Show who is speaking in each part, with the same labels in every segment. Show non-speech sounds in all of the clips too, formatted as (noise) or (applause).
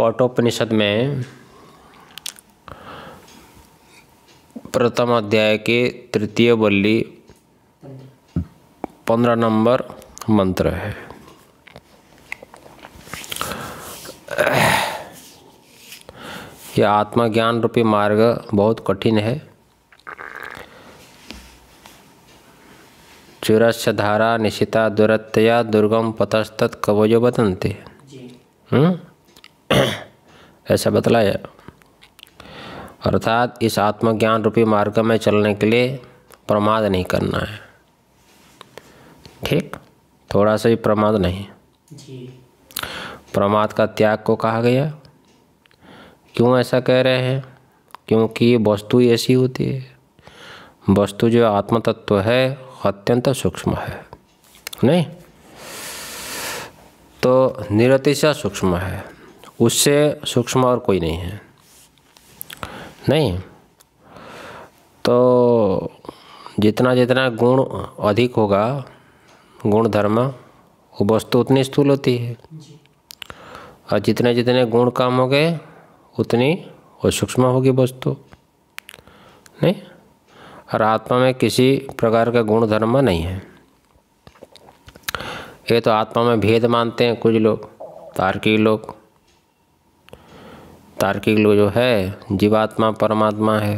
Speaker 1: कौटोपनिषद में प्रथम अध्याय के तृतीय बल्ली पंद्रह नंबर मंत्र है यह आत्मज्ञान रूपी मार्ग बहुत कठिन है चुरस्य धारा निशिता दुरतया दुर्गम पतस्तत् कवयो बदनते (coughs) ऐसा बतलाया अर्थात इस आत्मज्ञान रूपी मार्ग में चलने के लिए प्रमाद नहीं करना है ठीक थोड़ा सा भी प्रमाद नहीं प्रमाद का त्याग को कहा गया क्यों ऐसा कह रहे हैं क्योंकि वस्तु ऐसी होती है वस्तु जो आत्म तत्व है अत्यंत सूक्ष्म है नहीं तो निरतिशा सूक्ष्म है उससे सूक्ष्म और कोई नहीं है नहीं तो जितना जितना गुण अधिक होगा गुण धर्म वो वस्तु तो उतनी स्थूल होती है और जितने जितने गुण कम हो गए उतनी वो सूक्ष्म होगी वस्तु तो। नहीं और आत्मा में किसी प्रकार का गुण धर्म नहीं है ये तो आत्मा में भेद मानते हैं कुछ लोग तार्किक लोग तार्किक लोग जो है जीवात्मा परमात्मा है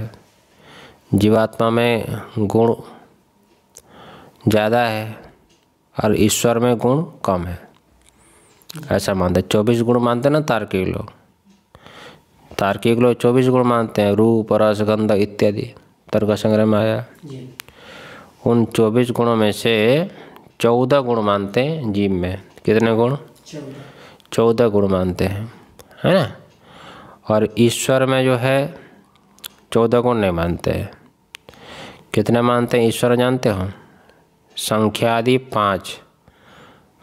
Speaker 1: जीवात्मा में गुण ज़्यादा है और ईश्वर में गुण कम है ऐसा मानते चौबीस गुण मानते ना तार्किक लोग तार्किक लोग चौबीस गुण मानते हैं रूप रस गंध इत्यादि तर्क संग्रह में आया उन चौबीस गुणों में से चौदह गुण मानते हैं जीव में कितने गुण चौदह गुण मानते हैं है ना और ईश्वर में जो है चौदह गुण नहीं मानते हैं कितने मानते हैं ईश्वर जानते हो संख्यादि पाँच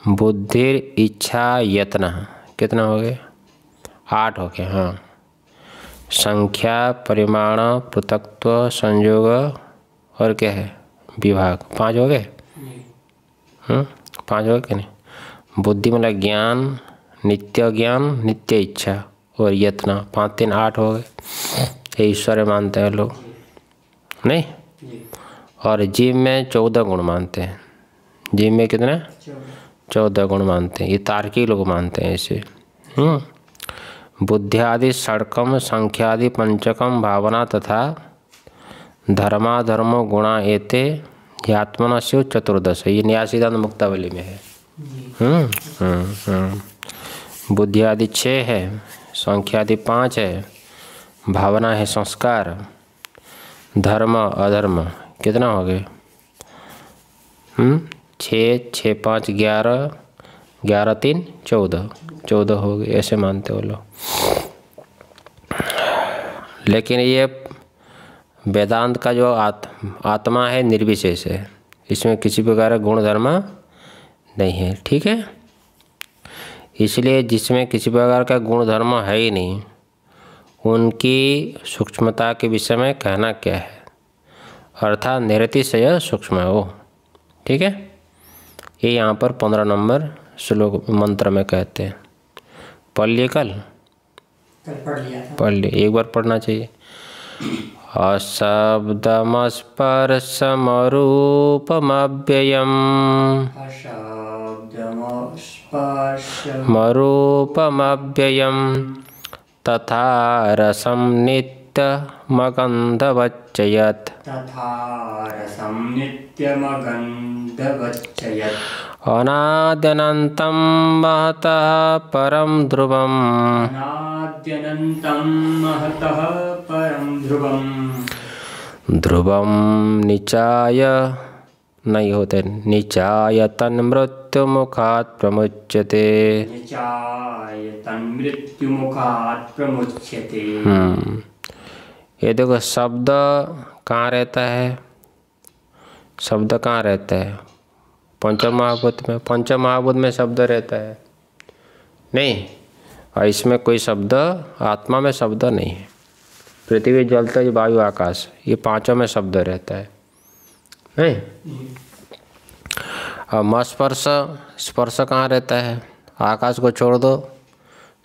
Speaker 1: बुद्धि इच्छा यत्न कितना हो गए आठ हो गए हाँ संख्या परिमाण पृथकत्व संयोग और क्या है विभाग पाँच हो गए हम्म, पाँच हो गए नहीं बुद्धि मतलब ज्ञान नित्य ज्ञान नित्य इच्छा और यतना पाँच तीन आठ हो गए ये ईश्वर मानते हैं लोग नहीं और जीव में चौदह गुण मानते हैं जीव में कितने चौदह गुण मानते हैं ये तारकी लोग मानते हैं इसे हम्म। बुद्धियादि सड़कम संख्यादि पंचकम भावना तथा धर्माधर्मो गुणा एते यात्मन शिव चतुर्दश ये न्याय सिद्धांत मुक्तावली में है बुद्धि आदि छः है संख्या आदि पाँच है भावना है संस्कार धर्म अधर्म कितना हो गए हम्म, छः छः पाँच ग्यारह ग्यारह तीन चौदह चौदह हो गए ऐसे मानते हो लोग लेकिन ये वेदांत का जो आत, आत्मा है निर्विशेष है इसमें किसी प्रकार का गुण धर्म नहीं है ठीक है इसलिए जिसमें किसी प्रकार का गुण धर्म है ही नहीं उनकी सूक्ष्मता के विषय में कहना क्या है अर्थात निरतिशय सूक्ष्म है वो ठीक है ये यहाँ पर पंद्रह नंबर श्लोक मंत्र में कहते हैं पढ़ लिए कल पढ़ लिया पढ़ लिए एक बार पढ़ना चाहिए अशब्दमस्पर्शमरूपमव्ययम् मरूपमव्ययं तथा रसं नित्यमगन्धवच्चयत् तथा अनादनन्तं महतः परं ध्रुवम् महतः परं ध्रुवम् ध्रुवं निचाय नहीं होते निचायतन मृत्यु मुखात प्रमुच्यते मृत्यु मुखात प्रमुच्यते हम्म। ये देखो शब्द कहाँ रहता है शब्द कहाँ रहता है पंचम महाभूत में पंचम महाभूत में शब्द रहता है नहीं और इसमें कोई शब्द आत्मा में शब्द नहीं है पृथ्वी जल तेज वायु आकाश ये पांचों में शब्द रहता है नहीं अब मस्पर्श स्पर्श कहाँ रहता है आकाश को छोड़ दो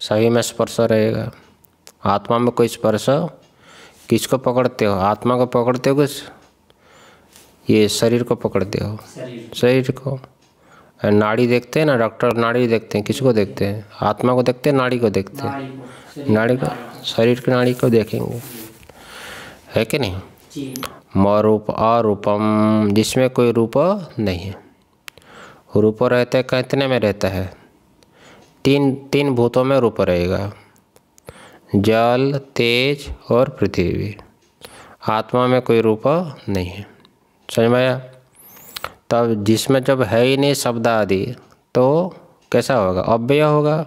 Speaker 1: सभी में स्पर्श रहेगा आत्मा में कोई स्पर्श किसको पकड़ते हो आत्मा को पकड़ते हो कुछ ये शरीर को पकड़ते हो शरीर को नाड़ी देखते हैं ना डॉक्टर नाड़ी देखते हैं किसको देखते हैं आत्मा को देखते हैं नाड़ी को देखते हैं नाड़ी को शरीर की नाड़ी को देखेंगे है कि नहीं मरूप अरूपम जिसमें कोई रूप नहीं है रूप रहते कितने में रहता है तीन तीन भूतों में रूप रहेगा जल तेज और पृथ्वी आत्मा में कोई रूप नहीं है समझ में आया तब जिसमें जब है ही नहीं शब्द आदि तो कैसा होगा अव्यय होगा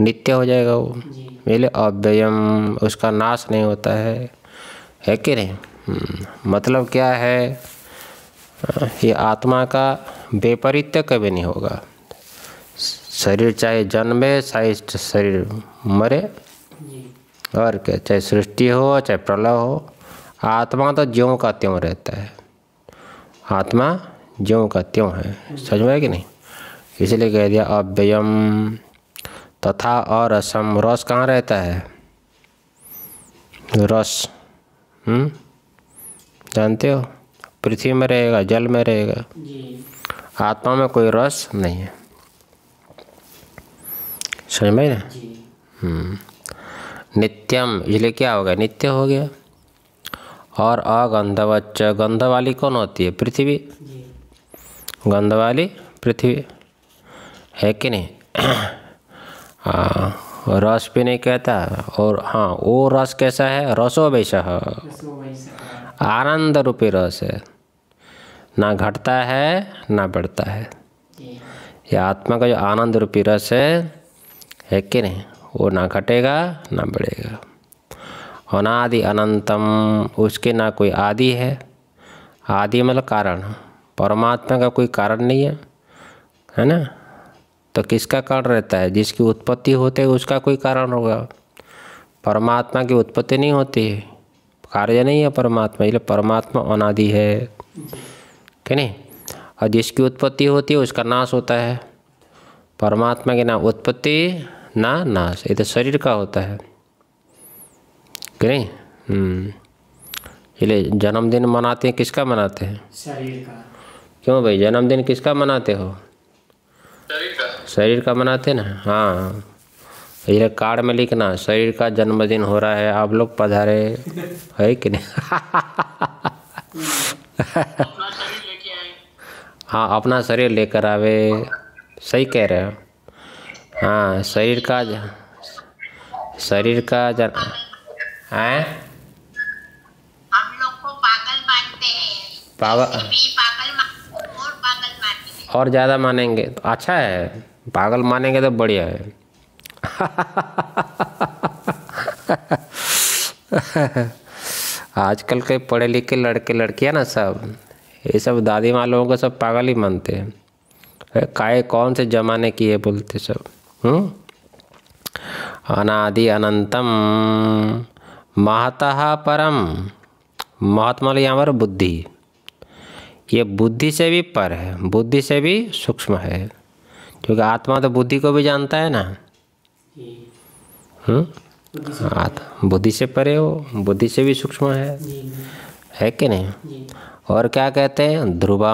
Speaker 1: नित्य हो जाएगा वो मेरे अव्ययम उसका नाश नहीं होता है है कि नहीं हम्म। मतलब क्या है ये आत्मा का वैपरीत्य कभी नहीं होगा शरीर चाहे जन्मे चाहे शरीर मरे और क्या चाहे सृष्टि हो चाहे प्रलय हो आत्मा तो ज्यों का त्यों रहता है आत्मा ज्यों का त्यों है समझ में कि नहीं इसलिए कह दिया अव्ययम तथा और असम रस कहाँ रहता है रस हम्म जानते हो पृथ्वी में रहेगा जल में रहेगा आत्मा में कोई रस नहीं है समझ में ना हम्म। नित्यम इसलिए क्या हो गया नित्य हो गया और अगंधवच्च गंध वाली कौन होती है पृथ्वी गंध वाली पृथ्वी है कि नहीं (clears throat) आ, रस भी नहीं कहता और हाँ वो रस कैसा है रसो वैसा आनंद रूपी रस है ना घटता है ना बढ़ता है यह आत्मा का जो आनंद रूपी रस है है कि नहीं वो ना घटेगा ना बढ़ेगा अनादि अनंतम उसके ना कोई आदि है आदि मतलब कारण परमात्मा का कोई कारण नहीं है है ना तो किसका कारण रहता है जिसकी उत्पत्ति होते है उसका कोई कारण होगा परमात्मा की उत्पत्ति नहीं होती है कार्य नहीं है परमात्मा इसलिए परमात्मा अनादि है कि नहीं और जिसकी उत्पत्ति होती है उसका नाश होता है परमात्मा की ना उत्पत्ति ना नाश ये तो शरीर का होता है कि नहीं इसलिए हम्म। जन्मदिन मनाते हैं किसका मनाते हैं क्यों भाई जन्मदिन किसका मनाते हो शरीर का शरीर का मनाते ना हाँ ये कार्ड में लिखना शरीर का जन्मदिन हो रहा है आप लोग पधारे है कि नहीं हाँ अपना शरीर लेकर आवे सही कह रहे हो हाँ शरीर का शरीर का जन है पागल और ज़्यादा मानेंगे तो अच्छा है पागल मानेंगे तो बढ़िया है (laughs) आजकल के पढ़े लिखे लड़के लड़कियाँ ना सब ये सब दादी माँ लोगों को सब पागल ही मानते हैं काय कौन से ज़माने की है बोलते सब हम्म? अनादि अनंतम महतः परम महात्मा यहाँ पर बुद्धि ये बुद्धि से भी पर है बुद्धि से भी सूक्ष्म है क्योंकि आत्मा तो बुद्धि को भी जानता है ना आत्मा हाँ, तो बुद्धि से परे हो बुद्धि से भी सूक्ष्म है है कि नहीं और क्या कहते हैं ध्रुवा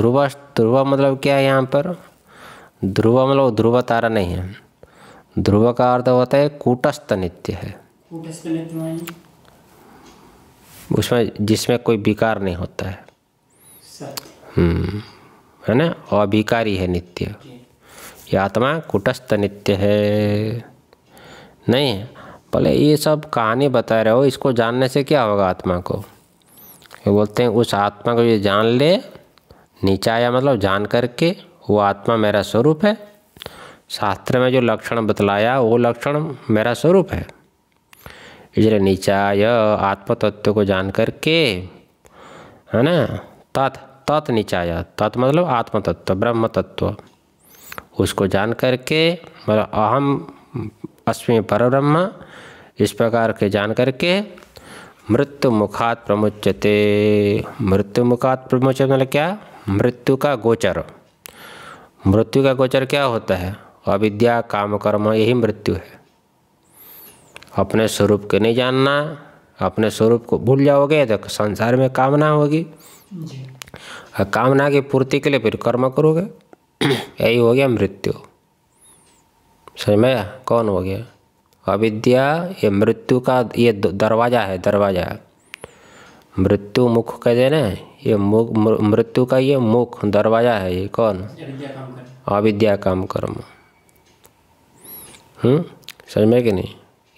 Speaker 1: ध्रुवा ध्रुवा मतलब क्या है यहाँ पर ध्रुवा मतलब ध्रुव तारा नहीं है ध्रुव का अर्थ होता है कूटस्थ नित्य है उसमें जिसमें कोई विकार नहीं होता है है ना अविकारी है नित्य ये आत्मा कुटस्थ नित्य है नहीं भले ये सब कहानी बता रहे हो इसको जानने से क्या होगा आत्मा को ये बोलते हैं उस आत्मा को ये जान ले नीचाया मतलब जान करके वो आत्मा मेरा स्वरूप है शास्त्र में जो लक्षण बतलाया वो लक्षण मेरा स्वरूप है इसलिए नीचाय आत्म तत्व को जान करके है ना तत् तत् नीचाया तत् मतलब आत्म तत्व ब्रह्म तत्व उसको जान करके मतलब अहम अश्विमी पर ब्रह्म इस प्रकार के जान करके मृत्यु मुखात प्रमुचते मृत्यु मुखात प्रमुच मतलब क्या मृत्यु का गोचर मृत्यु का गोचर क्या होता है अविद्या काम कर्म यही मृत्यु है अपने स्वरूप को नहीं जानना अपने स्वरूप को भूल जाओगे तो संसार में कामना होगी और कामना की पूर्ति के लिए फिर कर्म करोगे (clears throat) यही हो गया मृत्यु समझ में कौन हो गया अविद्या ये मृत्यु का ये दरवाज़ा है दरवाज़ा मृत्यु मुख कह देना ये मुख मृत्यु का ये मुख दरवाज़ा है ये कौन अविद्या काम कर्म हम्म समझ में कि नहीं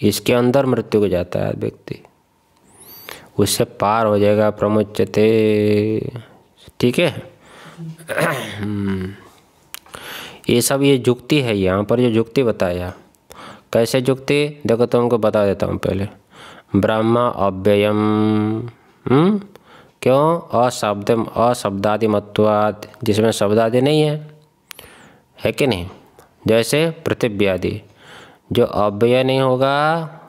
Speaker 1: इसके अंदर मृत्यु को जाता है व्यक्ति उससे पार हो जाएगा प्रमुचते ठीक है (clears throat) हम्म। ये सब ये जुक्ति है यहाँ पर जो जुक्ति बताया कैसे जुक्ति देखो तुमको तो बता देता हूँ पहले ब्रह्मा अव्ययम हम्म? क्यों अशब्द अशब्दादि मत्वाद जिसमें शब्दादि नहीं है है कि नहीं जैसे पृथ्वी आदि जो अव्यय नहीं होगा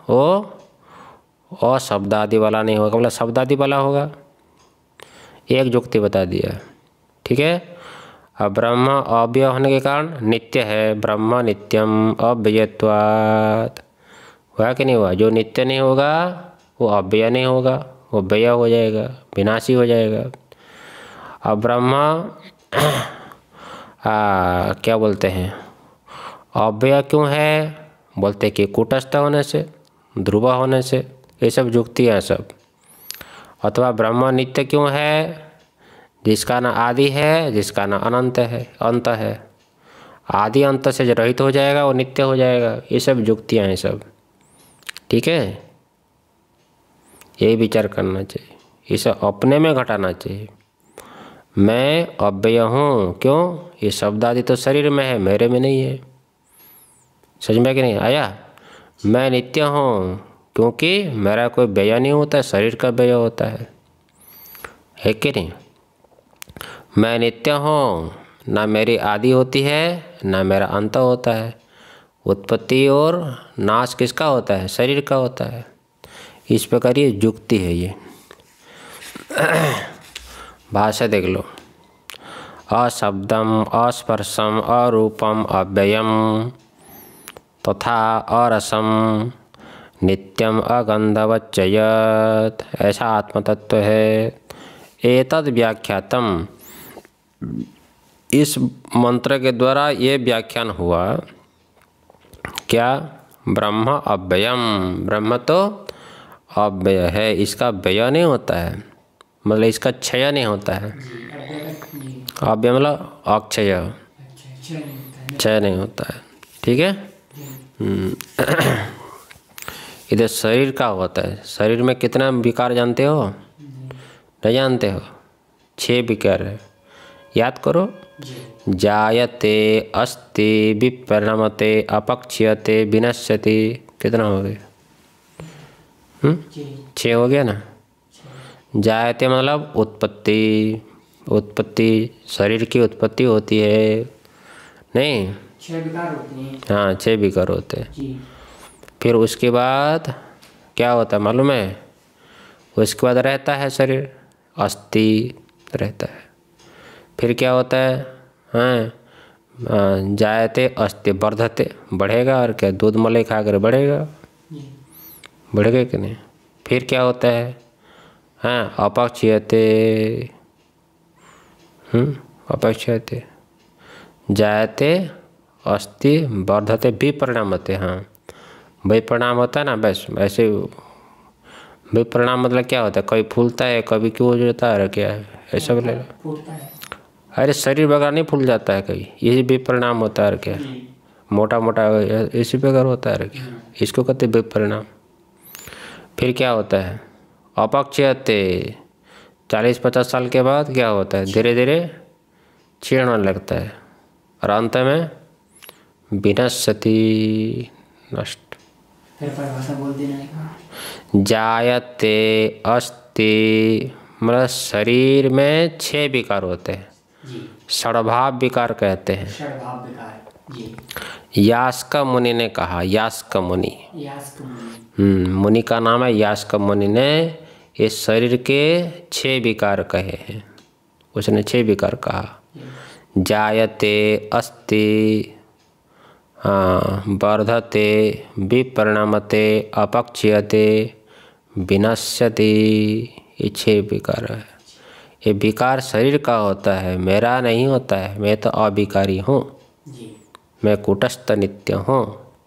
Speaker 1: वो अशब्दादि वाला नहीं होगा मतलब शब्दादि वाला होगा एक जुक्ति बता दिया ठीक है ब्रह्म अव्यय होने के कारण नित्य है ब्रह्म नित्यम अव्ययत्वात् हुआ कि नहीं हुआ जो नित्य नहीं होगा वो अव्यय नहीं होगा वो व्यय हो जाएगा विनाशी हो जाएगा अब ब्रह्म (clears throat) क्या बोलते हैं अव्यय क्यों है बोलते कि कुटस्थ होने से ध्रुवा होने से ये सब युक्तियाँ सब अथवा ब्रह्म नित्य क्यों है जिसका ना आदि है जिसका ना अनंत है अंत है आदि अंत से जो रहित हो जाएगा वो नित्य हो जाएगा ये सब युक्तियाँ हैं सब ठीक है यही विचार करना चाहिए इसे अपने में घटाना चाहिए मैं अव्यय हूँ क्यों ये शब्द आदि तो शरीर में है मेरे में नहीं है समझ में कि नहीं आया मैं नित्य हूँ क्योंकि मेरा कोई व्यय नहीं होता शरीर का व्यय होता है है कि नहीं मैं नित्य हूँ ना मेरी आदि होती है ना मेरा अंत होता है उत्पत्ति और नाश किसका होता है शरीर का होता है इस प्रकार ये युक्ति है ये (clears throat) भाषा देख लो अशब्दम अस्पर्शम अरूपम अव्ययम तथा अरसम नित्यम अगंधवच्चयत ऐसा आत्मतत्व है तद व्याख्यातम इस मंत्र के द्वारा ये व्याख्यान हुआ क्या ब्रह्म अव्ययम ब्रह्म तो अव्यय है इसका व्यय नहीं होता है मतलब इसका क्षय नहीं होता है अव्यय मतलब अक्षय क्षय नहीं होता है ठीक है हम्म। इधर शरीर का होता है शरीर में कितना विकार जानते हो नहीं जानते हो छः विकार है याद करो जायते अस्ति विप्रणमते अपक्षयते विनश्यति कितना हो गया हम्म? छः हो गया ना जायते मतलब उत्पत्ति उत्पत्ति शरीर की उत्पत्ति होती है नहीं हाँ छः विकार होते हैं हाँ, फिर उसके बाद क्या होता है मालूम है उसके बाद रहता है शरीर अस्थि रहता है फिर क्या होता है हैं हाँ, जायते अस्ते बर्धते बढ़ेगा और क्या दूध खा खाकर बढ़ेगा बढ़ेगा कि नहीं फिर क्या होता है हाँ अपक्षयते हम्म, अपक्षयते जायते अस्ति भी हाँ। विपरिणाम होते हाँ परिणाम होता है ना बस ऐसे परिणाम मतलब क्या होता है कभी फूलता है कभी क्यों हो जाता है और क्या है ऐसा हाँ, लो अरे शरीर वगैरह नहीं फूल जाता है कभी ये भी परिणाम होता है क्या मोटा मोटा इसी बगैर होता है क्या इसको कहते विपरिणाम फिर क्या होता है अपक्षयते चालीस पचास साल के बाद क्या होता है धीरे धीरे छीण होने लगता है और अंत में विनश्यति नष्ट जायते अस्ति मतलब शरीर में छः विकार होते हैं सड़भाव विकार कहते हैं यास्क मुनि ने कहा यास्क मुनि हम्म, मुनि का नाम है यास्क मुनि ने इस शरीर के छह विकार कहे हैं उसने छह विकार कहा जायते अस्ति वर्धते विप्रणमते अपक्षयते विनश्यति ये छह विकार है ये विकार शरीर का होता है मेरा नहीं होता है मैं तो अविकारी हूँ मैं कुटस्थ नित्य हूँ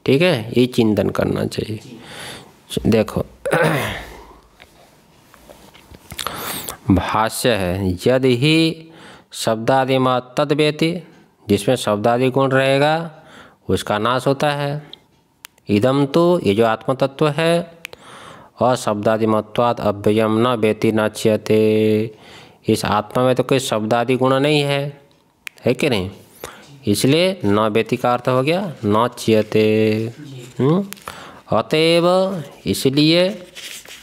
Speaker 1: ठीक है ये चिंतन करना चाहिए देखो भाष्य है यदि ही तद व्यति जिसमें शब्दादि गुण रहेगा उसका नाश होता है इदम तो ये जो आत्मतत्व है और शब्दादिमत्वाद अव्ययम न व्यति न चेते इस आत्मा में तो कोई शब्द आदि गुण नहीं है है कि नहीं इसलिए न व्यति का अर्थ हो गया न चियते हम्म? अतएव इसलिए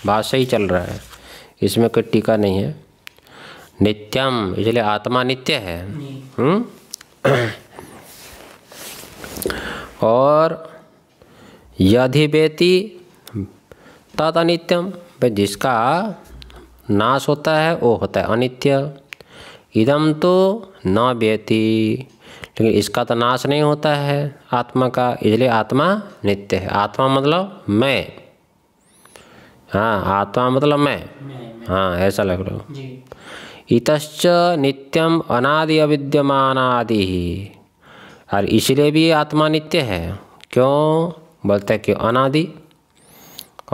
Speaker 1: भाषा ही चल रहा है इसमें कोई टीका नहीं है नित्यम इसलिए आत्मा नित्य है हम्म? और यदि व्यति तद अनित्यम जिसका नाश होता है वो होता है अनित्य इदम तो न व्यति लेकिन इसका तो नाश नहीं होता है आत्मा का इसलिए आत्मा नित्य है आत्मा मतलब मैं हाँ आत्मा मतलब मैं हाँ ऐसा लग हूँ इतश्च नित्यम अनादि अविद्यमानादि ही और इसलिए भी आत्मा नित्य है क्यों बोलते हैं कि अनादि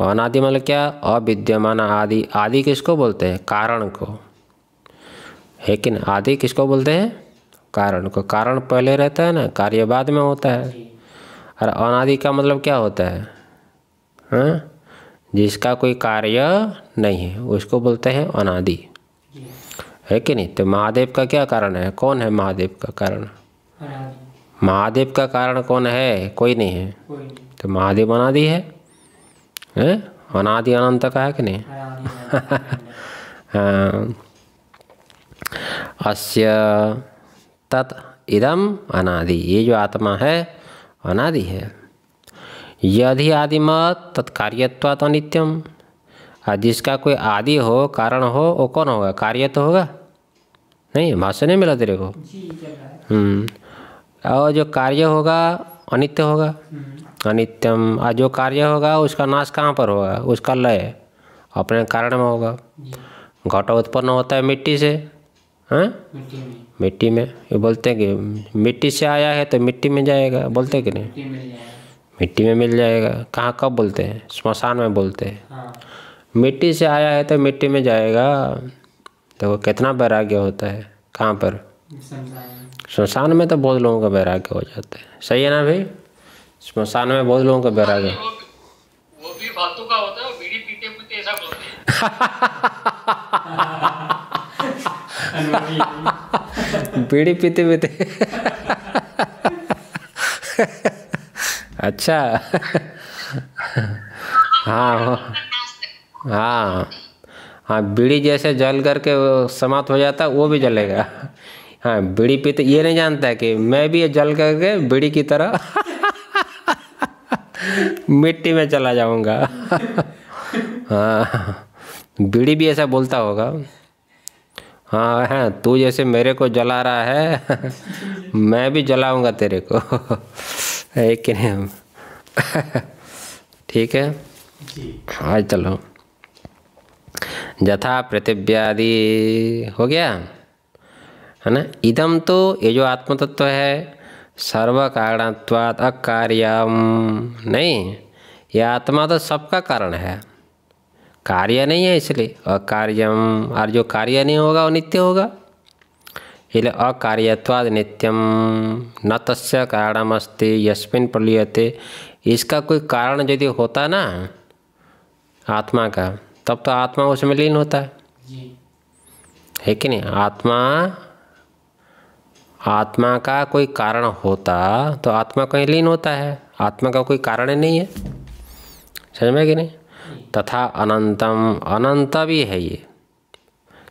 Speaker 1: अनादि मतलब क्या अविद्यमान आदि आदि किसको बोलते हैं कारण को है कि ना आदि किसको बोलते हैं कारण को कारण पहले रहता है ना कार्य बाद में होता है और अनादि का मतलब क्या होता है हा? जिसका कोई कार्य नहीं है उसको बोलते हैं अनादि है कि नहीं तो महादेव का क्या कारण है कौन है महादेव का कारण महादेव का कारण कौन है कोई नहीं है तो महादेव अनादि है अनादि अनंत का है कि नहीं हाँ। अस्य तत् इदम अनादि ये जो आत्मा है अनादि है यदि आदिमत तत्कार्यत्वात अनित्यम जिसका कोई आदि हो कारण हो वो कौन होगा कार्य तो होगा नहीं भाष्य नहीं मिला तेरे को हम्म। और जो कार्य होगा अनित्य होगा हम्म। अनित्यम आज जो कार्य होगा उसका नाश कहाँ पर होगा उसका लय अपने कारण में होगा घट उत्पन्न होता है मिट्टी से है हाँ? मिट्टी में ये बोलते हैं कि मिट्टी से आया है तो मिट्टी में जाएगा बोलते कि नहीं मिट्टी में मिल जाएगा कहाँ कब बोलते हैं स्मशान में बोलते हैं हाँ। मिट्टी से आया है तो मिट्टी में जाएगा तो कितना वैराग्य होता है कहाँ पर शमशान में तो बहुत लोगों का वैराग्य हो जाता है सही है ना भाई श्मशान में बहुत लोगों का बैराग है वो भी का होता है बीड़ी पीते पीते ऐसा बोलते (laughs) बीड़ी पीते पीते अच्छा हाँ हाँ हाँ, हाँ बीड़ी जैसे जल करके समाप्त हो जाता वो भी जलेगा हाँ बीड़ी पीते ये नहीं जानता कि मैं भी जल करके बीड़ी की तरह मिट्टी में चला जाऊंगा हाँ बीड़ी भी ऐसा बोलता होगा हाँ है तू जैसे मेरे को जला रहा है मैं भी जलाऊंगा तेरे को एक ही नहीं ठीक है हाँ चलो यथा प्रतिव्यादि हो गया है ना इदम तो ये जो आत्मतत्व है सर्वकारणत्वाद अकार्यम नहीं यह आत्मा तो सबका कारण है कार्य नहीं है इसलिए अकार्यम और जो कार्य नहीं होगा वो नित्य होगा इसलिए अकार्यत्वाद नित्यम न तस् अस्ति यस्मिन प्रलियते इसका कोई कारण यदि होता ना आत्मा का तब तो आत्मा उसमें लीन होता है है कि नहीं आत्मा आत्मा का कोई कारण होता तो आत्मा कहीं लीन होता है आत्मा का कोई कारण नहीं है समझ में कि नहीं तथा अनंतम अनंत भी है ये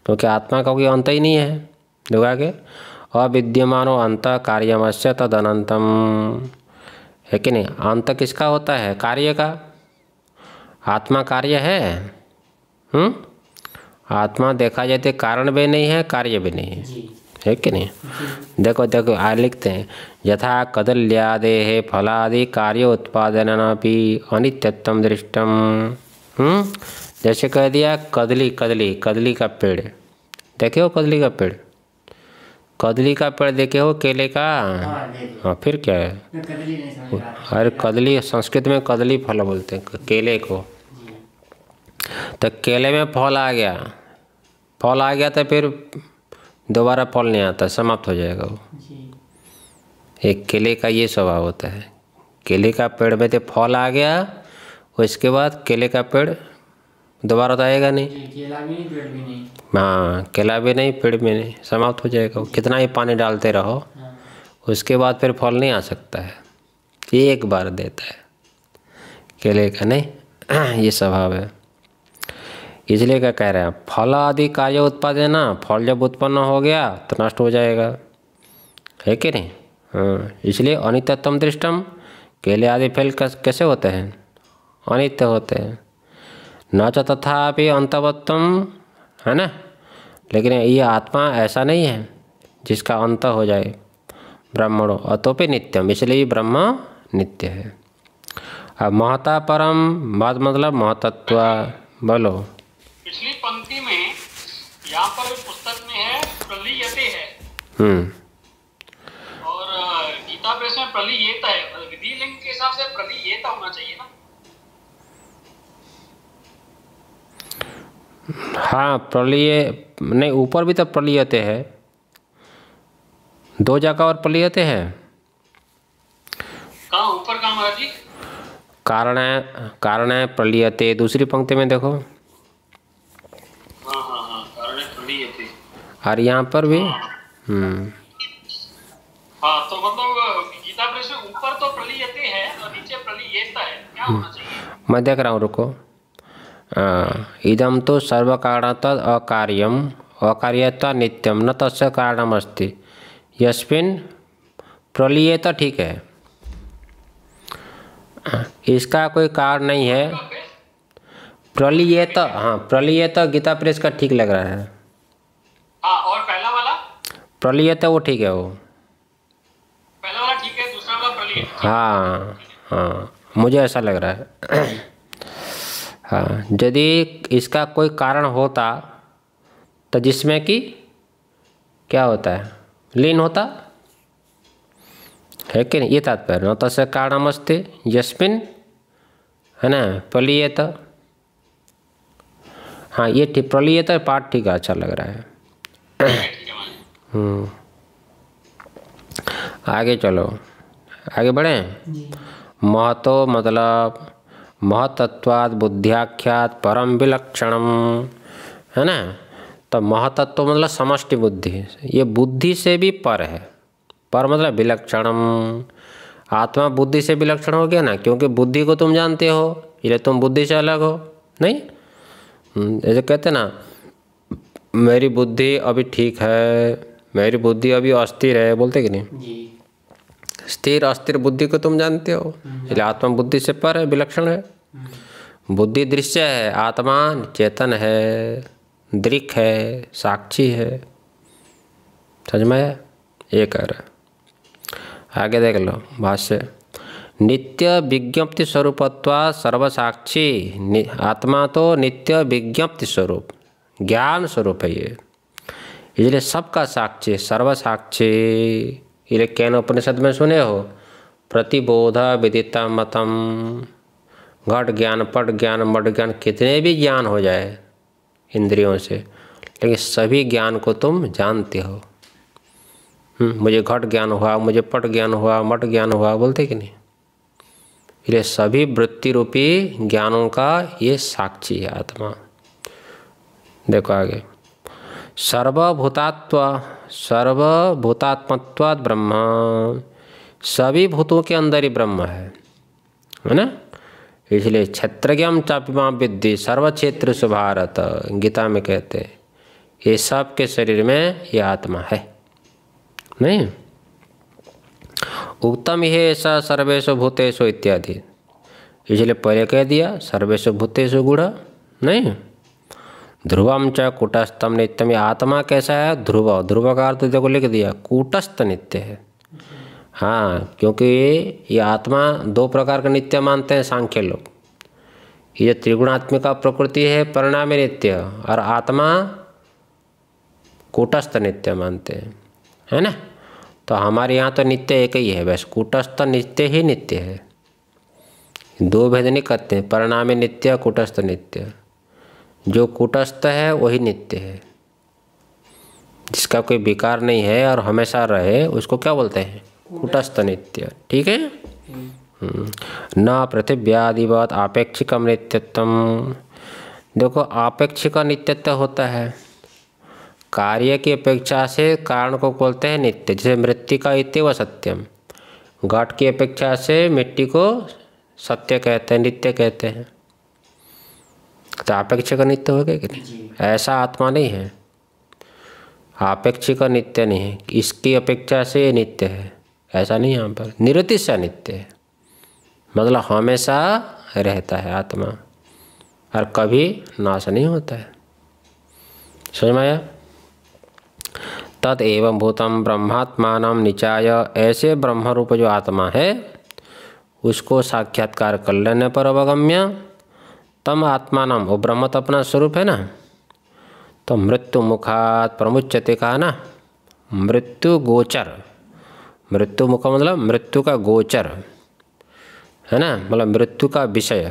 Speaker 1: क्योंकि आत्मा का कोई अंत ही नहीं है दुर्गा के अविद्यमान अंत कार्यमश्य तद अनंतम है कि नहीं अंत किसका होता है कार्य का आत्मा कार्य है हुँ? हम्म? आत्मा देखा जाए तो कारण भी नहीं है कार्य भी नहीं है है कि नहीं देखो देखो आ लिखते हैं यथा है फलादि कार्य उत्पादन भी अनित्यत्म दृष्टम हम्म? जैसे कह दिया कदली कदली कदली का पेड़ देखे हो कदली का पेड़ कदली का पेड़ देखे हो केले का हाँ, हाँ फिर क्या है अरे कदली संस्कृत में कदली फल बोलते हैं केले को तो केले में फल आ गया फल आ गया तो फिर दोबारा फल नहीं आता समाप्त हो जाएगा वो एक केले का ये स्वभाव होता है केले का पेड़ में तो फल आ गया उसके बाद केले का पेड़ दोबारा तो आएगा नहीं केला भी नहीं पेड़ भी नहीं हाँ केला भी नहीं पेड़ भी नहीं समाप्त हो जाएगा वो कितना ही पानी डालते रहो हाँ। उसके बाद फिर फल नहीं आ सकता है ये एक बार देता है केले का नहीं (clears throat) ये स्वभाव है इसलिए क्या कह रहे हैं फल आदि कार्य है ना फल जब उत्पन्न हो गया तो नष्ट हो जाएगा है कि नहीं हाँ इसलिए अनितत्तम दृष्टम केले आदि फल कैसे होते हैं अनित्य होते हैं न तो तथापि अंतवत्तम है ना लेकिन ये आत्मा ऐसा नहीं है जिसका अंत हो जाए ब्राह्मणों अतोपि नित्यम इसलिए ब्रह्म नित्य है अब महता परम बात मतलब महतत्व बोलो हम्म। और गीता प्रेस में ये था विधि लिंग के हिसाब से ये था होना चाहिए ना हाँ प्रलिय नहीं ऊपर भी तो प्रलियते है दो जगह और प्रलियते हैं कहाँ ऊपर कहाँ जी कारण है कारण है प्रलियते दूसरी पंक्ति में देखो हाँ हाँ हाँ कारण है प्रलियते और यहाँ पर भी हाँ। हाँ तो मतलब गीता ऊपर तो है और नीचे है क्या हाँ। होना चाहिए मैं देख रहा हूँ रुको इदम तो सर्वकारणत अकार्यम अकार्यता नित्यम न तस् कारणमस्ति यस्मिन तो ठीक है इसका कोई कारण नहीं है तो हाँ प्रलियत तो गीता प्रेस का ठीक लग रहा है प्रलियत है वो ठीक है वो पहला वाला ठीक है दूसरा वाला प्रलियत हाँ हाँ मुझे ऐसा लग रहा है (clears throat) हाँ यदि इसका कोई कारण होता तो जिसमें कि क्या होता है लीन होता है कि नहीं ये तात्पर्य तो से मस्ती यस्मिन है ना प्रलियत हाँ ये ठीक प्रलियत पाठ ठीक अच्छा लग रहा है (clears throat) हम्म। आगे चलो आगे बढ़ें महतो मतलब महतत्वाद बुद्धियाख्यात परम विलक्षणम है ना तो महतत्व मतलब समष्टि बुद्धि ये बुद्धि से भी पर है पर मतलब विलक्षणम आत्मा बुद्धि से विलक्षण हो गया ना क्योंकि बुद्धि को तुम जानते हो ये तुम बुद्धि से अलग हो नहीं हम्म, ऐसे कहते ना मेरी बुद्धि अभी ठीक है मेरी बुद्धि अभी अस्थिर है बोलते कि नहीं स्थिर अस्थिर बुद्धि को तुम जानते हो हम्म। इसलिए आत्मा बुद्धि से पर है विलक्षण है हम्म। बुद्धि दृश्य है आत्मा चेतन है दृक है साक्षी है समझ में ये कह रहा आगे देख लो भाष्य नित्य विज्ञप्ति स्वरूपत्वा सर्वसाक्षी आत्मा तो नित्य विज्ञप्ति स्वरूप ज्ञान स्वरूप है ये इसलिए सबका साक्ष्य साक्षी इसलिए कैन उपनिषद में सुने हो प्रतिबोध विदिता मतम घट ज्ञान पट ज्ञान मट ज्ञान कितने भी ज्ञान हो जाए इंद्रियों से लेकिन सभी ज्ञान को तुम जानते हो हम्म, मुझे घट ज्ञान हुआ मुझे पट ज्ञान हुआ मट ज्ञान हुआ बोलते कि नहीं इसलिए सभी वृत्ति रूपी ज्ञानों का ये साक्षी है आत्मा देखो आगे सर्वभूतात्व सर्वभूतात्मत्वाद ब्रह्म सभी भूतों के अंदर ही ब्रह्म है है ना इसलिए क्षेत्रज्ञम चापिमा विद्धि सर्व क्षेत्र सुभारत गीता में कहते हैं ये सब के शरीर में ये आत्मा है नहीं उत्तम ही ऐसा सर्वेश भूतेशो इत्यादि इसलिए पहले कह दिया सर्वेश भूतेशो गुढ़ नहीं ध्रुवम च कुटस्थम नित्यम में आत्मा कैसा है ध्रुव ध्रुव का अर्थ देखो लिख दिया कूटस्थ नित्य है हाँ क्योंकि ये आत्मा दो प्रकार का नित्य मानते हैं सांख्य लोग ये त्रिगुणात्मिका प्रकृति है परिणामी नित्य और आत्मा कूटस्थ नित्य मानते हैं है ना तो हमारे यहाँ तो नित्य एक ही है बस कुटस्थ नित्य ही नित्य है दो भेद नहीं करते हैं परिणामी नित्य कुटस्थ नित्य जो कुटस्थ है वही नित्य है जिसका कोई विकार नहीं है और हमेशा रहे उसको क्या बोलते हैं कुटस्थ नित्य ठीक है हम्म। न पृथिव्यादिवत आपेक्षिक नित्यत्व देखो आपेक्षिक नित्यत्व होता है कार्य की अपेक्षा से कारण को बोलते हैं नित्य जैसे मृत्यु का व सत्यम घट की अपेक्षा से मिट्टी को सत्य कहते हैं नित्य कहते हैं तो आपेक्ष का नित्य हो गया कि नहीं ऐसा आत्मा नहीं है आपेक्ष का नित्य नहीं है इसकी अपेक्षा से ये नित्य है ऐसा नहीं यहाँ पर निरतिश नित्य है मतलब हमेशा रहता है आत्मा और कभी नाश नहीं होता है समझ में आया तद एवं भूतम ब्रह्मात्मान निचाय ऐसे ब्रह्म रूप जो आत्मा है उसको साक्षात्कार कर लेने पर अवगम्य तम आत्मा नाम वो ब्रह्म तो अपना स्वरूप है ना तो मृत्यु मुखात प्रमुचते कहा ना मृत्यु गोचर मृत्यु मुख मतलब मृत्यु का गोचर है ना मतलब मृत्यु का विषय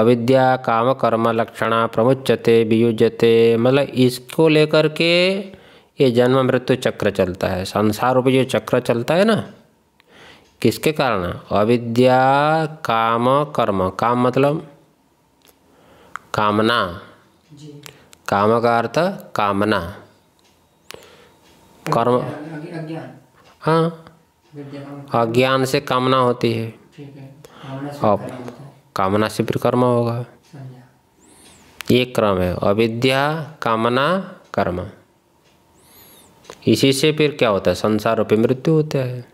Speaker 1: अविद्या काम कर्म लक्षणा प्रमुचते वियुजते मतलब इसको लेकर के ये जन्म मृत्यु चक्र चलता है संसार रूप जो चक्र चलता है ना किसके कारण अविद्या काम कर्म काम मतलब कामना काम का अर्थ कामना कर्म हाँ अज्ञान से कामना होती है अब कामना से फिर कर्म होगा ये क्रम है अविद्या कामना कर्म इसी से फिर क्या होता है संसार रूपी मृत्यु होता है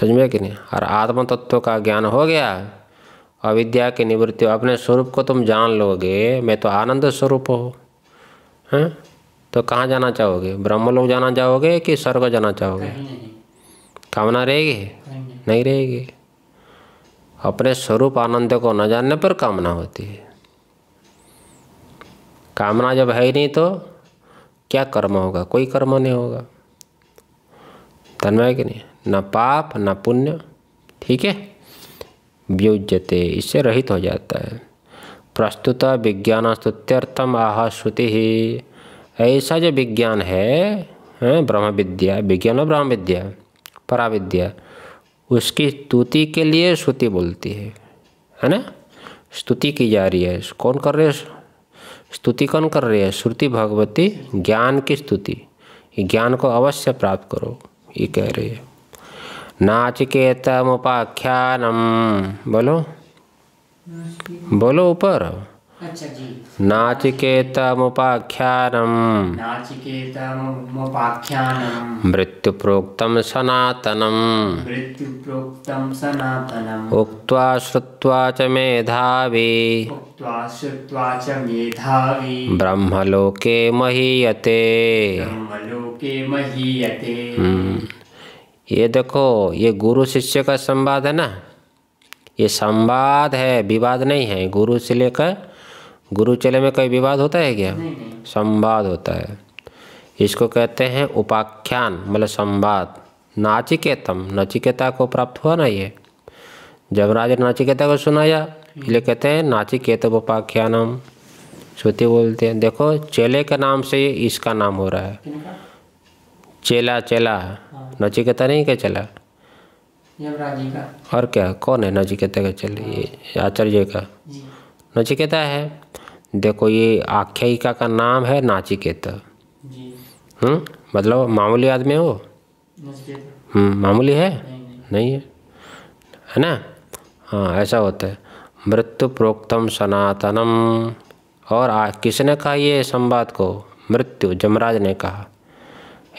Speaker 1: समझ में कि नहीं और आत्म तत्व का ज्ञान हो गया अविद्या की निवृत्ति अपने स्वरूप को तुम जान लोगे मैं तो आनंद स्वरूप हो हैं तो कहाँ जाना चाहोगे ब्रह्मलोक जाना चाहोगे कि स्वर्ग जाना चाहोगे कामना रहेगी नहीं रहेगी अपने स्वरूप आनंद को न जानने पर कामना होती है कामना जब है ही नहीं तो क्या कर्म होगा कोई कर्म नहीं होगा धन्यवाद कि नहीं न पाप न पुण्य ठीक है व्युजते इससे रहित हो जाता है प्रस्तुत विज्ञानस्तुत्यर्थम आह श्रुति ऐसा जो विज्ञान है हाँ, ब्रह्म विद्या विज्ञान और ब्रह्म विद्या पराविद्या उसकी स्तुति के लिए श्रुति बोलती है है ना स्तुति की जा रही है कौन कर रहे हैं स्तुति कौन कर रही है श्रुति भगवती ज्ञान की स्तुति ज्ञान को अवश्य प्राप्त करो ये कह रही है मुख्यान बोलो बोलो ऊपर अच्छा नाचिकेतमुपाख्यानम नाचिकेतमुपाख्यानम मृत्यु प्रोक्तम सनातनम मृत्यु प्रोक्तम सनातनम उक्त्वा श्रुत्वा च मेधावी उक्त्वा श्रुत्वा च मेधावी ब्रह्मलोके महीयते ब्रह्मलोके महीयते हम्म। ये देखो ये गुरु शिष्य का संवाद है ना ये संवाद है विवाद नहीं है गुरु से लेकर गुरु चले में कोई विवाद होता है क्या संवाद होता है इसको कहते हैं उपाख्यान मतलब संवाद नाचिकेतम नचिकेता को प्राप्त हुआ ना ये जब ने नाचिकेता को सुनाया इसलिए कहते हैं नाचिकेत उपाख्यानम श्रुति बोलते हैं देखो चेले के नाम से इसका नाम हो रहा है चेला चेला हाँ। नचिकेता नहीं क्या चला और क्या कौन है नचिकेता का चल ये आचार्य का नचिकेता है देखो ये आख्यायिका का नाम है नाचिकेता हम्म मतलब मामूली आदमी हो हम्म, मामूली है नहीं, नहीं।, नहीं है है ना हाँ ऐसा होता है मृत्यु प्रोक्तम सनातनम और आ, किसने कहा ये संवाद को मृत्यु जमराज ने कहा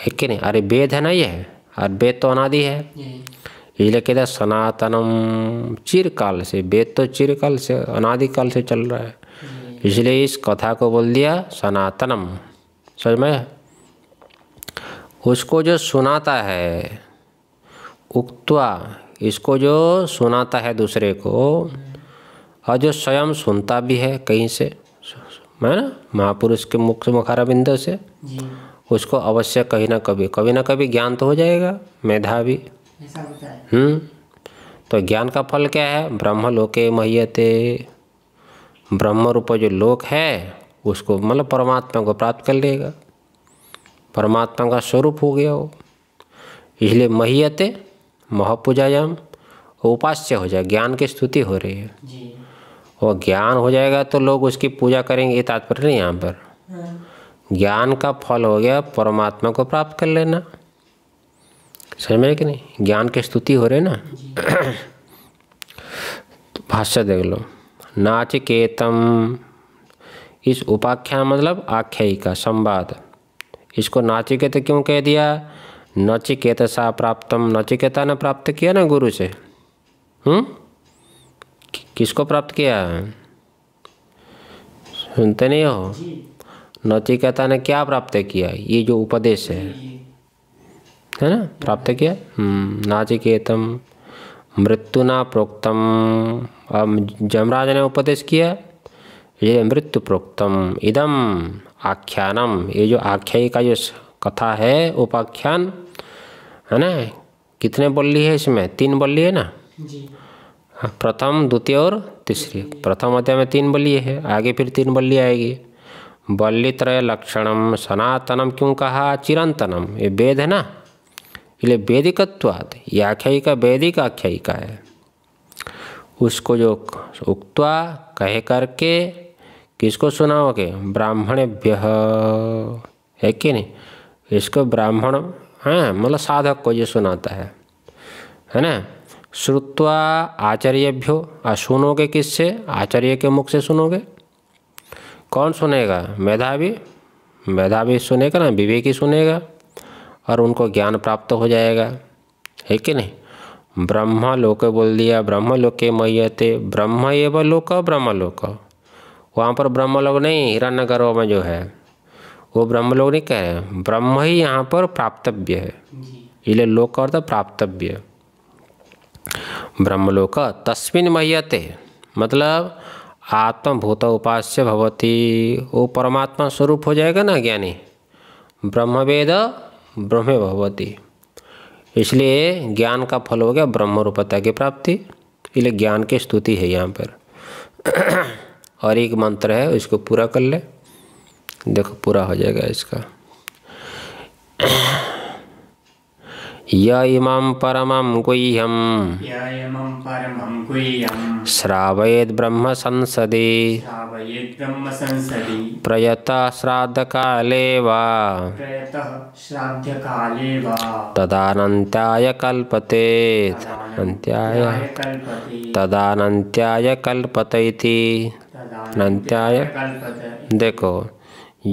Speaker 1: है कि नहीं अरे वेद है ना ये है और वेद तो अनादि है इसलिए कहते हैं सनातनम चिरकाल से वेद तो चिरकाल से अनादिकाल से चल रहा है इसलिए इस कथा को बोल दिया सनातनम समझ में उसको जो सुनाता है उक्तवा इसको जो सुनाता है दूसरे को और जो स्वयं सुनता भी है कहीं से मैं ना महापुरुष के मुख से बिंदु से उसको अवश्य कहीं ना कभी कभी ना कभी ज्ञान तो हो जाएगा मेधावी हम्म तो ज्ञान का फल क्या है ब्रह्म लोके महियते ब्रह्म रूप जो लोक है उसको मतलब परमात्मा को प्राप्त कर लेगा परमात्मा का स्वरूप हो गया वो इसलिए महियते महापूजायाम उपास्य हो जाए ज्ञान की स्तुति हो रही है और ज्ञान हो जाएगा तो लोग उसकी पूजा करेंगे ये तात्पर्य नहीं यहाँ पर हाँ। ज्ञान का फल हो गया परमात्मा को प्राप्त कर लेना समझ में कि नहीं ज्ञान की स्तुति हो रही ना (clears throat) तो भाष्य देख लो नाचिकेतम इस उपाख्या मतलब आख्यायिका संवाद इसको नाचिकेत क्यों कह दिया नचिकेत सा प्राप्तम नचिकेता ने प्राप्त किया ना गुरु से हम्म किसको प्राप्त किया सुनते नहीं हो नचिकेता ने क्या प्राप्त किया ये जो उपदेश है है ना प्राप्त किया हम्म, नाचिकेतम मृत्यु ना प्रोक्तम अब जमराज ने उपदेश किया ये मृत्यु प्रोक्तम इदम आख्यानम ये जो आख्याय का जो कथा है उपाख्यान है ना कितने बल्ली है इसमें तीन बल्ली है ना हाँ, प्रथम द्वितीय और तीसरी प्रथम अध्याय में तीन बल्ली है आगे फिर तीन बल्ली आएगी बल्लित्रय लक्षणम सनातनम क्यों कहा चिरंतनम ये वेद है ना इसलिए वेदिकत्वात ये आख्यायिका वैदिक आख्यायिका है उसको जो उक्तवा कहे करके किसको सुनाओगे व्य है कि नहीं इसको ब्राह्मण है हाँ, मतलब साधक को ये सुनाता है है ना श्रुत्वा आचार्यभ्यो सुनोगे किससे आचार्य के मुख से सुनोगे कौन सुनेगा मेधावी मेधावी सुनेगा ना विवेकी सुनेगा और उनको ज्ञान प्राप्त हो जाएगा है कि नहीं ब्रह्म लोक बोल दिया ब्रह्म लोके मयते ब्रह्म एवं लोक ब्रह्म लोक वहाँ पर ब्रह्म लोग नहीं हिरण्य गर्भ में जो है वो ब्रह्म लोग नहीं कह रहे ब्रह्म ही यहाँ पर प्राप्तव्य है इसलिए लोक और अर्थ प्राप्तव्य ब्रह्मलोक तस्मिन मयते मतलब आत्मभूत उपास्य भवती वो परमात्मा स्वरूप हो जाएगा ना ज्ञानी ब्रह्मवेद ब्रह्म भवती इसलिए ज्ञान का फल हो गया ब्रह्म रूपता की प्राप्ति इसलिए ज्ञान की स्तुति है यहाँ पर (clears throat) और एक मंत्र है इसको पूरा कर ले देखो पूरा हो जाएगा इसका (clears throat) य इमं परमं गुह्यं श्रावयेद्ब्रह्मसंसदि प्रयतः श्राद्धकाले वा तदानन्त्याय कल्पते अन्त्याय तदानन्त्याय कल्पत इति अनंत्याय देखो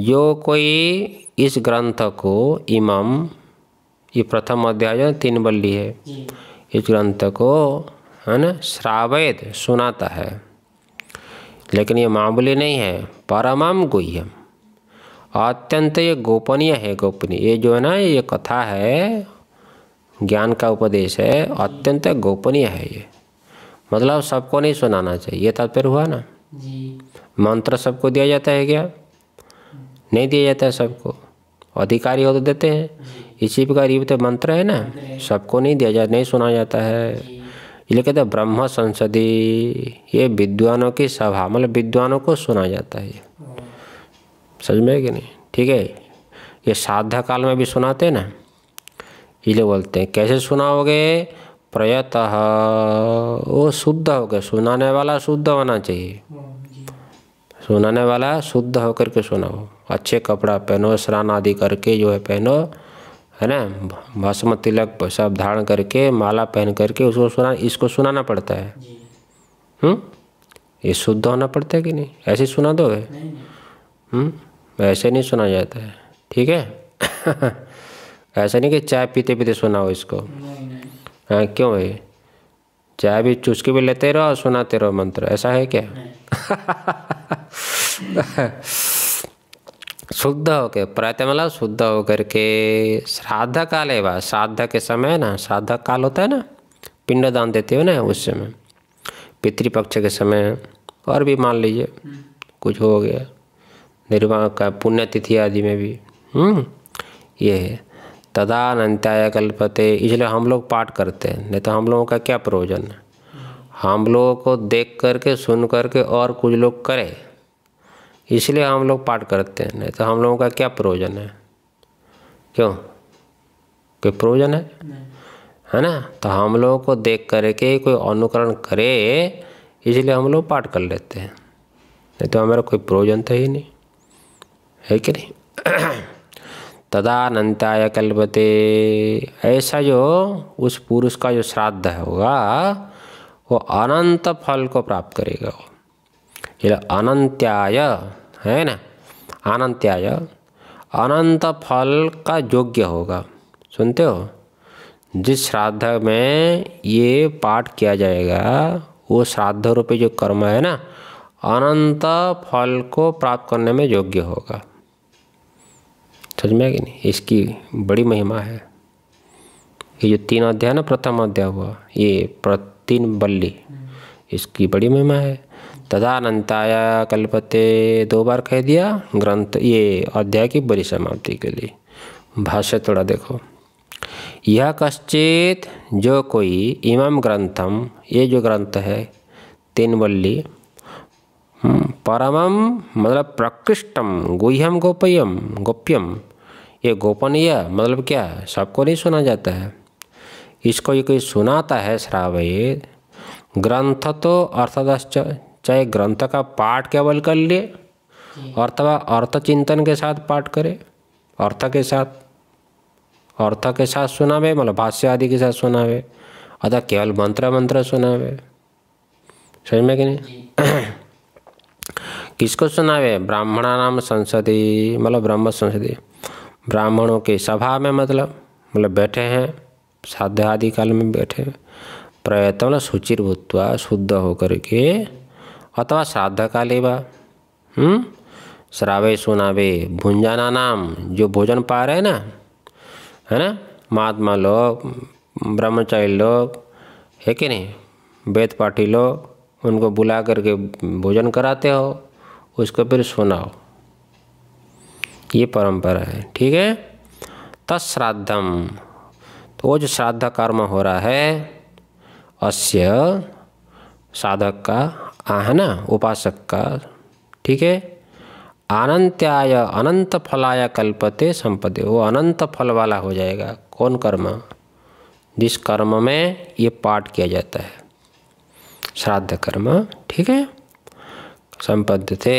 Speaker 1: यो कोई इस ग्रंथ को इमम ये प्रथम अध्याय तीन बल्ली है इस ग्रंथ को है ना श्रावेद सुनाता है लेकिन ये मामूली नहीं है परमम गुह्यम अत्यंत ये गोपनीय है गोपनीय ये जो है ना ये कथा है ज्ञान का उपदेश है अत्यंत गोपनीय है ये मतलब सबको नहीं सुनाना चाहिए ये तात्पर्य हुआ ना मंत्र सबको दिया जाता है क्या हम्म। नहीं दिया जाता है सबको अधिकारी हो तो देते हैं इसी प्रकार ये तो मंत्र है ना सबको नहीं दिया जाता नहीं सुना जाता है इसलिए कहते हैं ब्रह्म संसदी ये विद्वानों की सभा मतलब विद्वानों को सुना जाता है समझ में कि नहीं ठीक है ये साध्या काल में भी सुनाते हैं ना इसलिए बोलते हैं कैसे सुनाओगे प्रयत वो शुद्ध हो गए सुनाने वाला शुद्ध होना चाहिए सुनाने वाला शुद्ध होकर के सुनाओ अच्छे कपड़ा पहनो स्नान आदि करके जो है पहनो है ना भस्म तिलक सब धारण करके माला पहन करके उसको सुना इसको सुनाना पड़ता है हम्म ये शुद्ध होना पड़ता है कि नहीं ऐसे सुना दोगे हम्म ऐसे नहीं सुना जाता है ठीक है (laughs) ऐसा नहीं कि चाय पीते पीते सुनाओ इसको हाँ क्यों भाई चाय भी चुस्के भी लेते रहो और सुनाते रहो मंत्र ऐसा है क्या (laughs) शुद्ध होकर प्रत्यय मतलब शुद्ध होकर के श्राद्ध काल है वह श्राद्ध के समय ना श्राद्ध काल होता है ना पिंड दान देते हो ना उस समय पितृपक्ष के समय और भी मान लीजिए कुछ हो गया निर्वाण का पुण्यतिथि आदि में भी हम्म, ये है तदानंत्याय कल्पते इसलिए हम लोग पाठ करते हैं नहीं तो हम लोगों का क्या प्रयोजन है हम लोगों को देख करके सुन करके और कुछ लोग करें इसलिए हम लोग पाठ करते हैं नहीं तो हम लोगों का क्या प्रयोजन है क्यों कोई प्रयोजन है है ना तो हम लोगों को देख करके कोई अनुकरण करे इसलिए हम लोग पाठ कर लेते हैं नहीं तो हमारा कोई प्रयोजन तो ही नहीं है कि नहीं (clears throat) तदानंताय कल्पते ऐसा जो उस पुरुष का जो श्राद्ध होगा वो अनंत फल को प्राप्त करेगा वो इला अनंत्याय है ना अनंत्याय अनंत फल का योग्य होगा सुनते हो जिस श्राद्ध में ये पाठ किया जाएगा वो श्राद्ध रूपी जो कर्म है ना अनंत फल को प्राप्त करने में योग्य होगा समझ में कि नहीं इसकी बड़ी महिमा है ये जो तीन अध्याय ना प्रथम अध्याय हुआ ये तीन बल्ली इसकी बड़ी महिमा है तदानंताया कल्पते दो बार कह दिया ग्रंथ ये अध्याय की बड़ी समाप्ति के लिए भाष्य थोड़ा देखो यह कश्चित जो कोई इमाम ग्रंथम ये जो ग्रंथ है तीन बल्ली हम्म, परमम मतलब प्रकृष्टम गुह्यम गोपयम गोप्यम ये गोपनीय मतलब क्या सबको नहीं सुना जाता है इसको ये कोई सुनाता है श्रावय ग्रंथ तो अर्थदश्च चाहे ग्रंथ का पाठ केवल कर लिए अर्थ अर्थ चिंतन के साथ पाठ करे अर्थ के साथ अर्थ के साथ सुनावे मतलब भाष्य आदि के साथ सुनावे अतः केवल मंत्र मंत्र सुनावे समझ में कि नहीं (clears throat) किसको सुनावे ब्राह्मणा नाम संसदी मतलब ब्रह्म संसदी ब्राह्मणों के सभा में मतलब मतलब बैठे हैं साध्य आदि काल में बैठे प्रयत्न मतलब भूतवा शुद्ध होकर के अथवा श्राद्धकाले वा हम्म? श्रावे सुनावे भुंजाना नाम जो भोजन पा रहे ना है ना महात्मा लोग ब्रह्मचारी लोग है कि नहीं वेद पाठी लोग उनको बुला करके भोजन कराते हो उसको फिर सुनाओ ये परंपरा है ठीक है तत्श्राद्धम तो वो जो श्राद्ध कर्म हो रहा है अस्य साधक का आ है ना उपासक का ठीक है अनंत्याय अनंत फलाय कल्पते संपदे वो अनंत फल वाला हो जाएगा कौन कर्म जिस कर्म में ये पाठ किया जाता है श्राद्ध कर्म ठीक है संपद्य थे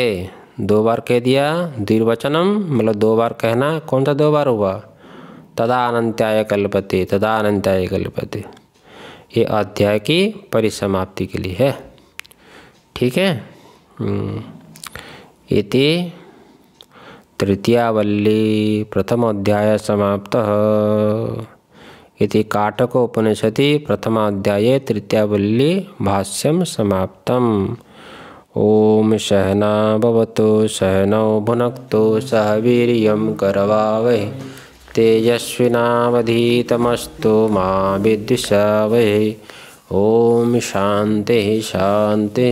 Speaker 1: दो बार कह दिया दीर्वचनम मतलब दो बार कहना कौन सा दो बार हुआ तदा अनंत्याय कल्पते तदा अनंत्याय कल्पते ये अध्याय की परिसमाप्ति के लिए है ठीक है इति हम्म। तृतीयावल्ली प्रथम अध्याय समाप्त इति काटक उपनिषति प्रथम प्रथमाध्याये तृतीयावल्ली भाष्यम समाप्तम् ओम सहना भवतु सहनौ भुनक्तु सह वीर वीर्यं करवावै तेजस्विनावधीतमस्तु मा विद्विषावै ओम शांति शांति